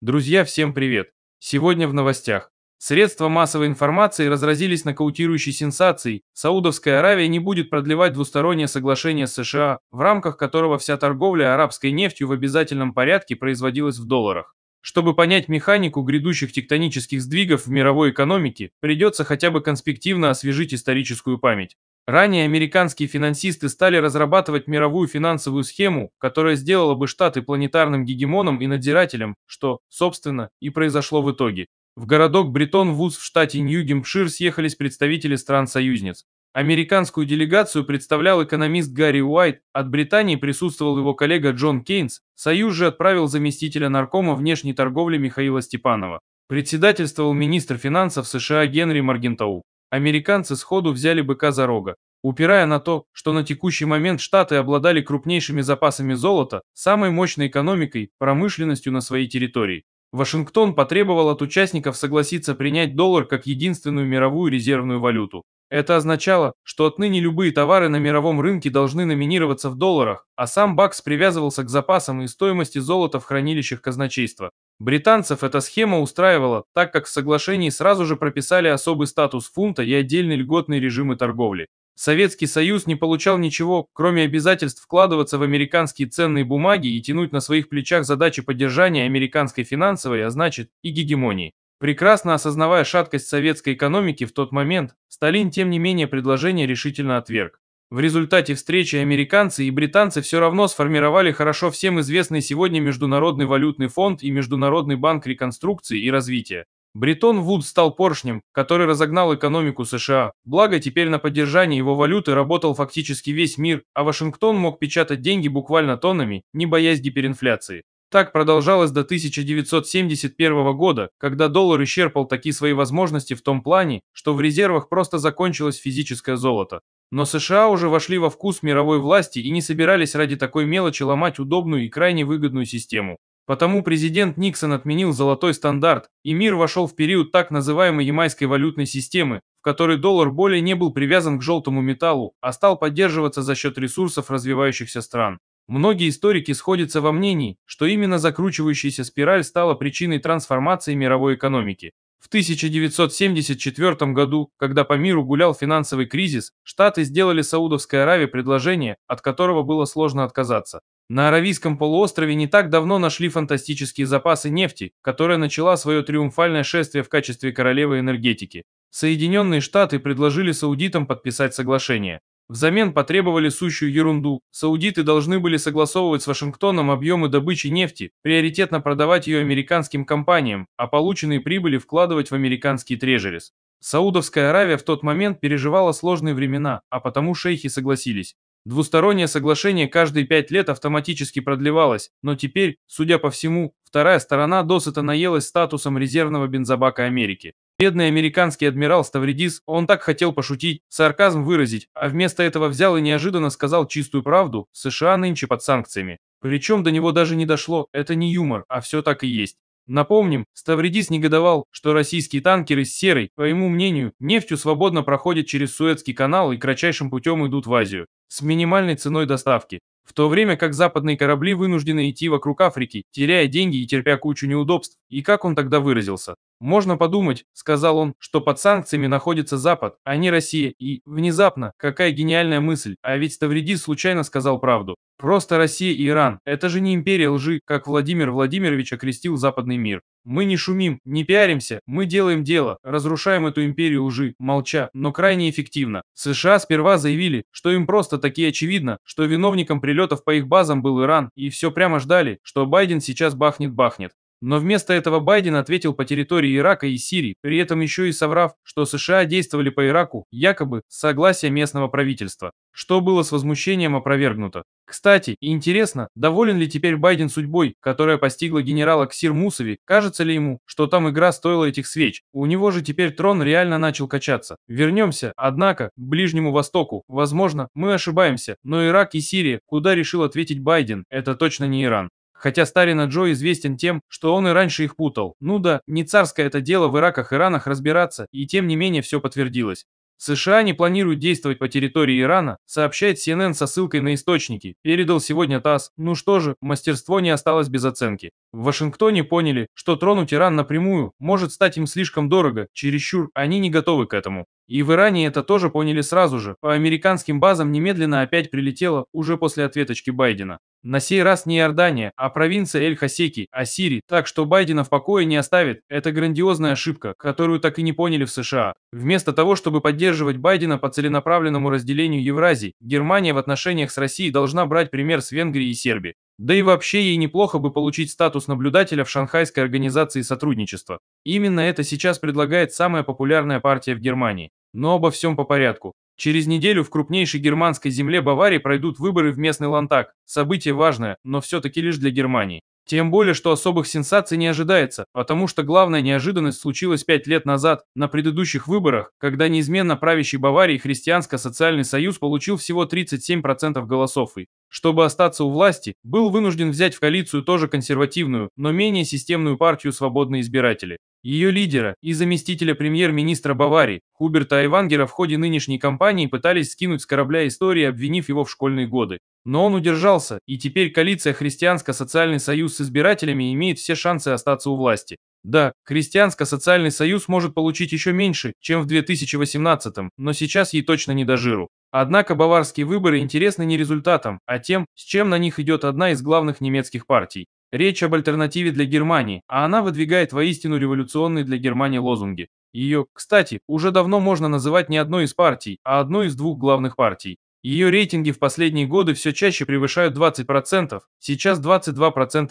Друзья, всем привет! Сегодня в новостях. Средства массовой информации разразились нокаутирующей сенсацией. Саудовская Аравия не будет продлевать двустороннее соглашение с США, в рамках которого вся торговля арабской нефтью в обязательном порядке производилась в долларах. Чтобы понять механику грядущих тектонических сдвигов в мировой экономике, придется хотя бы конспективно освежить историческую память. Ранее американские финансисты стали разрабатывать мировую финансовую схему, которая сделала бы Штаты планетарным гегемоном и надзирателем, что, собственно, и произошло в итоге. В городок Бретон-Вуз в штате Нью-Гемпшир съехались представители стран-союзниц. Американскую делегацию представлял экономист Гарри Уайт, от Британии присутствовал его коллега Джон Кейнс, Союз же отправил заместителя наркома внешней торговли Михаила Степанова. Председательствовал министр финансов США Генри Маргентау американцы сходу взяли быка за рога, упирая на то, что на текущий момент Штаты обладали крупнейшими запасами золота, самой мощной экономикой, промышленностью на своей территории. Вашингтон потребовал от участников согласиться принять доллар как единственную мировую резервную валюту. Это означало, что отныне любые товары на мировом рынке должны номинироваться в долларах, а сам бакс привязывался к запасам и стоимости золота в хранилищах казначейства. Британцев эта схема устраивала, так как в соглашении сразу же прописали особый статус фунта и отдельные льготные режимы торговли. Советский Союз не получал ничего, кроме обязательств вкладываться в американские ценные бумаги и тянуть на своих плечах задачи поддержания американской финансовой, а значит и гегемонии. Прекрасно осознавая шаткость советской экономики в тот момент, Сталин тем не менее предложение решительно отверг. В результате встречи американцы и британцы все равно сформировали хорошо всем известный сегодня Международный валютный фонд и Международный банк реконструкции и развития. Бретон Вуд стал поршнем, который разогнал экономику США, благо теперь на поддержание его валюты работал фактически весь мир, а Вашингтон мог печатать деньги буквально тоннами, не боясь гиперинфляции. Так продолжалось до 1971 года, когда доллар исчерпал такие свои возможности в том плане, что в резервах просто закончилось физическое золото. Но США уже вошли во вкус мировой власти и не собирались ради такой мелочи ломать удобную и крайне выгодную систему. Потому президент Никсон отменил золотой стандарт, и мир вошел в период так называемой ямайской валютной системы, в которой доллар более не был привязан к желтому металлу, а стал поддерживаться за счет ресурсов развивающихся стран. Многие историки сходятся во мнении, что именно закручивающаяся спираль стала причиной трансформации мировой экономики. В 1974 году, когда по миру гулял финансовый кризис, Штаты сделали Саудовской Аравии предложение, от которого было сложно отказаться. На Аравийском полуострове не так давно нашли фантастические запасы нефти, которая начала свое триумфальное шествие в качестве королевы энергетики. Соединенные Штаты предложили саудитам подписать соглашение. Взамен потребовали сущую ерунду. Саудиты должны были согласовывать с Вашингтоном объемы добычи нефти, приоритетно продавать ее американским компаниям, а полученные прибыли вкладывать в американский трежерис. Саудовская Аравия в тот момент переживала сложные времена, а потому шейхи согласились. Двустороннее соглашение каждые пять лет автоматически продлевалось, но теперь, судя по всему, вторая сторона досыта наелась статусом резервного бензобака Америки. Бедный американский адмирал Ставридис, он так хотел пошутить, сарказм выразить, а вместо этого взял и неожиданно сказал чистую правду, США нынче под санкциями. Причем до него даже не дошло, это не юмор, а все так и есть. Напомним, Ставридис негодовал, что российские танкеры с серой, по ему мнению, нефтью свободно проходят через Суэцкий канал и кратчайшим путем идут в Азию, с минимальной ценой доставки, в то время как западные корабли вынуждены идти вокруг Африки, теряя деньги и терпя кучу неудобств, и как он тогда выразился, можно подумать, сказал он, что под санкциями находится Запад, а не Россия, и, внезапно, какая гениальная мысль, а ведь Тавридис случайно сказал правду. Просто Россия и Иран, это же не империя лжи, как Владимир Владимирович окрестил западный мир. Мы не шумим, не пиаримся, мы делаем дело, разрушаем эту империю лжи, молча, но крайне эффективно. США сперва заявили, что им просто таки очевидно, что виновником прилетов по их базам был Иран, и все прямо ждали, что Байден сейчас бахнет-бахнет. Но вместо этого Байден ответил по территории Ирака и Сирии, при этом еще и соврав, что США действовали по Ираку, якобы с согласия местного правительства, что было с возмущением опровергнуто. Кстати, интересно, доволен ли теперь Байден судьбой, которая постигла генерала Ксир Мусови, кажется ли ему, что там игра стоила этих свеч? У него же теперь трон реально начал качаться. Вернемся, однако, к Ближнему Востоку. Возможно, мы ошибаемся, но Ирак и Сирия, куда решил ответить Байден, это точно не Иран. Хотя Старина Джо известен тем, что он и раньше их путал. Ну да, не царское это дело в Ираках и Иранах разбираться, и тем не менее все подтвердилось. США не планируют действовать по территории Ирана, сообщает CNN со ссылкой на источники. Передал сегодня ТАСС. Ну что же, мастерство не осталось без оценки. В Вашингтоне поняли, что тронуть Иран напрямую может стать им слишком дорого, чересчур они не готовы к этому. И в Иране это тоже поняли сразу же. По американским базам немедленно опять прилетело уже после ответочки Байдена. На сей раз не Иордания, а провинция Эль-Хасеки, Ассирий, так что Байдена в покое не оставит. Это грандиозная ошибка, которую так и не поняли в США. Вместо того, чтобы поддерживать Байдена по целенаправленному разделению Евразии, Германия в отношениях с Россией должна брать пример с Венгрии и Сербии. Да и вообще ей неплохо бы получить статус наблюдателя в Шанхайской организации сотрудничества. Именно это сейчас предлагает самая популярная партия в Германии. Но обо всем по порядку. Через неделю в крупнейшей германской земле Баварии пройдут выборы в местный Лантаг. Событие важное, но все-таки лишь для Германии. Тем более, что особых сенсаций не ожидается, потому что главная неожиданность случилась пять лет назад, на предыдущих выборах, когда неизменно правящий Баварии христианско-социальный союз получил всего 37% голосов и чтобы остаться у власти, был вынужден взять в коалицию тоже консервативную, но менее системную партию «Свободные избиратели». Ее лидера и заместителя премьер-министра Баварии Хуберта Айвангера в ходе нынешней кампании пытались скинуть с корабля истории, обвинив его в школьные годы. Но он удержался, и теперь коалиция «Христианско-социальный союз» с избирателями имеет все шансы остаться у власти. Да, Крестьянско-социальный союз может получить еще меньше, чем в 2018, м но сейчас ей точно не до жиру. Однако баварские выборы интересны не результатом, а тем, с чем на них идет одна из главных немецких партий. Речь об альтернативе для Германии, а она выдвигает воистину революционные для Германии лозунги. Ее, кстати, уже давно можно называть не одной из партий, а одной из двух главных партий. Ее рейтинги в последние годы все чаще превышают 20%, сейчас 22%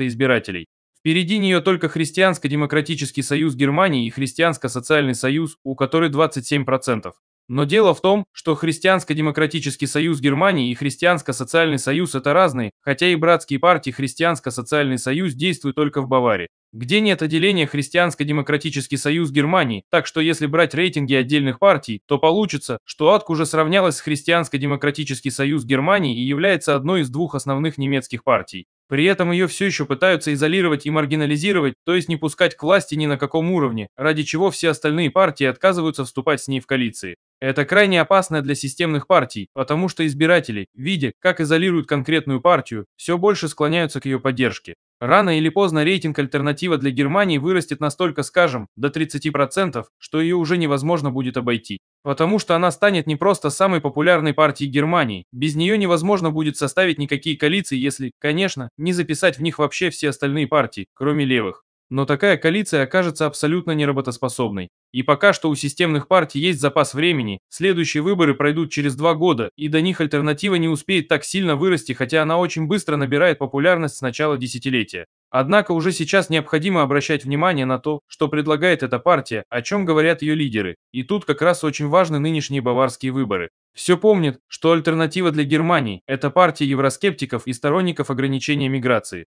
избирателей. Впереди нее только Христианско-демократический союз Германии и Христианско-социальный союз, у которой 27%. Но дело в том, что Христианско-демократический союз Германии и Христианско-социальный союз это разные, хотя и братские партии Христианско-социальный союз действуют только в Баварии, где нет отделения Христианско-демократический союз Германии, так что если брать рейтинги отдельных партий, то получится, что АДК уже сравнялась с Христианско-демократический союз Германии и является одной из двух основных немецких партий. При этом ее все еще пытаются изолировать и маргинализировать, то есть не пускать к власти ни на каком уровне, ради чего все остальные партии отказываются вступать с ней в коалиции. Это крайне опасно для системных партий, потому что избиратели, видя, как изолируют конкретную партию, все больше склоняются к ее поддержке. Рано или поздно рейтинг альтернатива для Германии вырастет настолько, скажем, до 30%, что ее уже невозможно будет обойти. Потому что она станет не просто самой популярной партией Германии, без нее невозможно будет составить никакие коалиции, если, конечно, не записать в них вообще все остальные партии, кроме левых. Но такая коалиция окажется абсолютно неработоспособной. И пока что у системных партий есть запас времени, следующие выборы пройдут через два года, и до них альтернатива не успеет так сильно вырасти, хотя она очень быстро набирает популярность с начала десятилетия. Однако уже сейчас необходимо обращать внимание на то, что предлагает эта партия, о чем говорят ее лидеры. И тут как раз очень важны нынешние баварские выборы. Все помнят, что альтернатива для Германии – это партия евроскептиков и сторонников ограничения миграции.